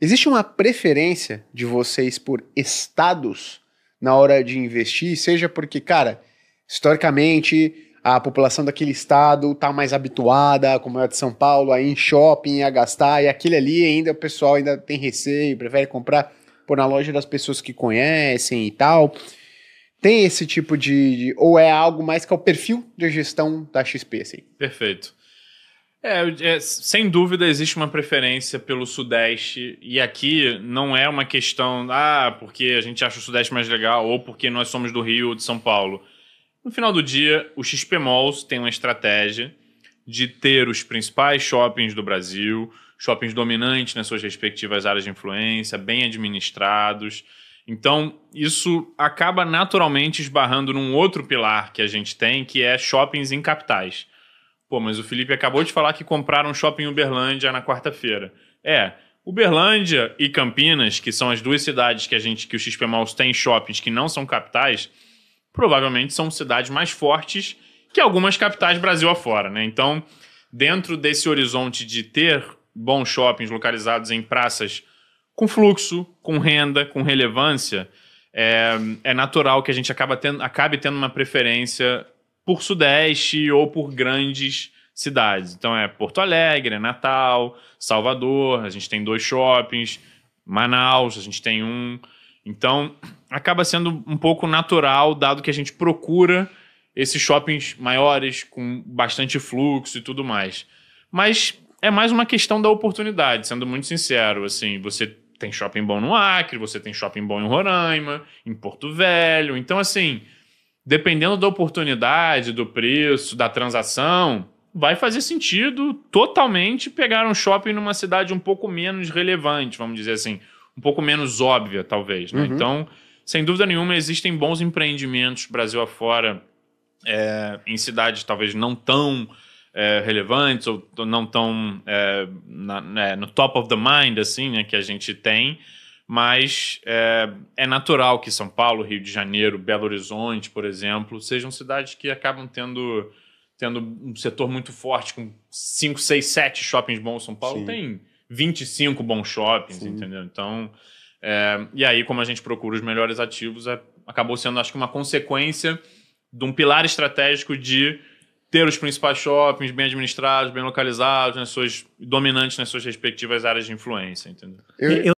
Existe uma preferência de vocês por estados na hora de investir, seja porque, cara, historicamente a população daquele estado está mais habituada, como é de São Paulo, a ir em shopping, a gastar, e aquele ali ainda o pessoal ainda tem receio, prefere comprar por na loja das pessoas que conhecem e tal. Tem esse tipo de, de ou é algo mais que é o perfil de gestão da XP, assim? Perfeito. É, é, sem dúvida existe uma preferência pelo Sudeste, e aqui não é uma questão, ah, porque a gente acha o Sudeste mais legal, ou porque nós somos do Rio ou de São Paulo. No final do dia, o XP Malls tem uma estratégia de ter os principais shoppings do Brasil, shoppings dominantes nas suas respectivas áreas de influência, bem administrados. Então, isso acaba naturalmente esbarrando num outro pilar que a gente tem, que é shoppings em capitais. Pô, mas o Felipe acabou de falar que compraram um shopping em Uberlândia na quarta-feira. É, Uberlândia e Campinas, que são as duas cidades que a gente que o XP Malls tem shoppings que não são capitais, provavelmente são cidades mais fortes que algumas capitais Brasil afora, né? Então, dentro desse horizonte de ter bons shoppings localizados em praças com fluxo, com renda, com relevância, é, é natural que a gente acaba tendo, acabe tendo uma preferência por Sudeste ou por grandes cidades. Então é Porto Alegre, é Natal, Salvador, a gente tem dois shoppings, Manaus, a gente tem um. Então acaba sendo um pouco natural, dado que a gente procura esses shoppings maiores, com bastante fluxo e tudo mais. Mas é mais uma questão da oportunidade, sendo muito sincero. Assim, você tem shopping bom no Acre, você tem shopping bom em Roraima, em Porto Velho. Então, assim, dependendo da oportunidade, do preço, da transação, vai fazer sentido totalmente pegar um shopping numa cidade um pouco menos relevante, vamos dizer assim, um pouco menos óbvia, talvez. Né? Uhum. Então, sem dúvida nenhuma, existem bons empreendimentos Brasil afora, é, em cidades talvez não tão é, relevantes ou não tão é, na, né, no top of the mind, assim, né, que a gente tem mas é, é, natural que São Paulo, Rio de Janeiro, Belo Horizonte, por exemplo, sejam cidades que acabam tendo, tendo um setor muito forte, com 5, 6, 7 shoppings bons. São Paulo Sim. tem 25 bons shoppings, Sim. entendeu? Então, é, e aí, como a gente procura os melhores ativos, é, acabou sendo, acho que, uma consequência de um pilar estratégico de ter os principais shoppings bem administrados, bem localizados, nas suas dominantes nas suas respectivas áreas de influência, entendeu? Eu, eu,